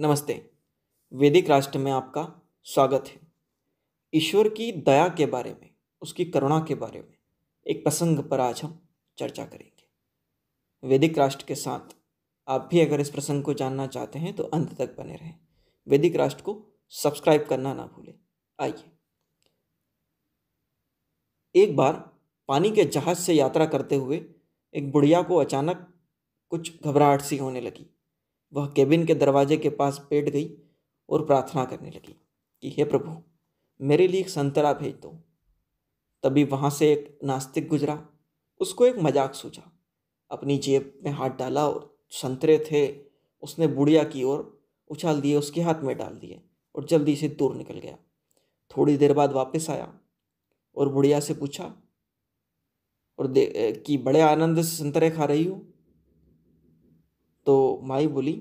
नमस्ते वैदिक राष्ट्र में आपका स्वागत है ईश्वर की दया के बारे में उसकी करुणा के बारे में एक प्रसंग पर आज हम चर्चा करेंगे वैदिक राष्ट्र के साथ आप भी अगर इस प्रसंग को जानना चाहते हैं तो अंत तक बने रहें वैदिक राष्ट्र को सब्सक्राइब करना ना भूलें आइए एक बार पानी के जहाज से यात्रा करते हुए एक बुढ़िया को अचानक कुछ घबराहट सी होने लगी वह केबिन के दरवाजे के पास बैठ गई और प्रार्थना करने लगी कि हे प्रभु मेरे लिए एक संतरा भेज दो तभी वहाँ से एक नास्तिक गुजरा उसको एक मजाक सूझा अपनी जेब में हाथ डाला और संतरे थे उसने बुढ़िया की ओर उछाल दिए उसके हाथ में डाल दिए और जल्दी से दूर निकल गया थोड़ी देर बाद वापस आया और बुढ़िया से पूछा और दे कि बड़े आनंद से संतरे खा रही हूँ तो माई बोली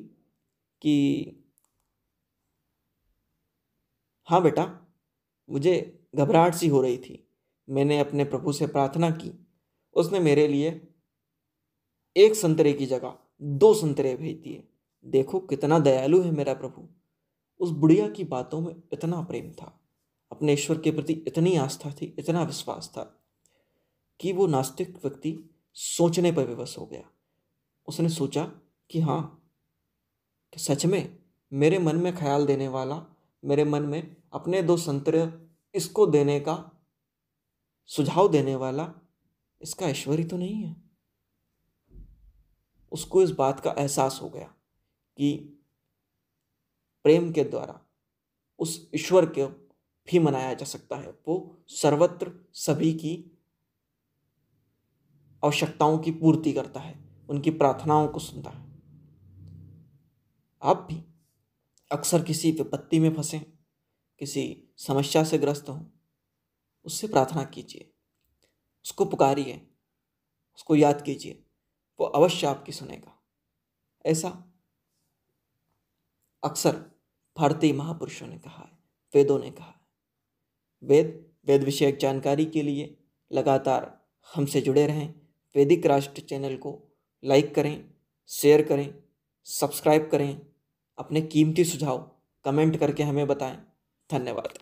कि हाँ बेटा मुझे घबराहट सी हो रही थी मैंने अपने प्रभु से प्रार्थना की उसने मेरे लिए एक संतरे की जगह दो संतरे भेज दिए देखो कितना दयालु है मेरा प्रभु उस बुढ़िया की बातों में इतना प्रेम था अपने ईश्वर के प्रति इतनी आस्था थी इतना विश्वास था कि वो नास्तिक व्यक्ति सोचने पर विवश हो गया उसने सोचा कि हाँ कि सच में मेरे मन में ख्याल देने वाला मेरे मन में अपने दो संतरे इसको देने का सुझाव देने वाला इसका ऐश्वर्य तो नहीं है उसको इस बात का एहसास हो गया कि प्रेम के द्वारा उस ईश्वर के भी मनाया जा सकता है वो सर्वत्र सभी की आवश्यकताओं की पूर्ति करता है उनकी प्रार्थनाओं को सुनता है आप भी अक्सर किसी विपत्ति में फंसे किसी समस्या से ग्रस्त हों उससे प्रार्थना कीजिए उसको पुकारिए उसको याद कीजिए वो अवश्य आपकी सुनेगा ऐसा अक्सर भारतीय महापुरुषों ने कहा है वेदों ने कहा है वेद वेद विषयक जानकारी के लिए लगातार हमसे जुड़े रहें वैदिक राष्ट्र चैनल को लाइक करें शेयर करें सब्सक्राइब करें अपने कीमती सुझाव कमेंट करके हमें बताएं धन्यवाद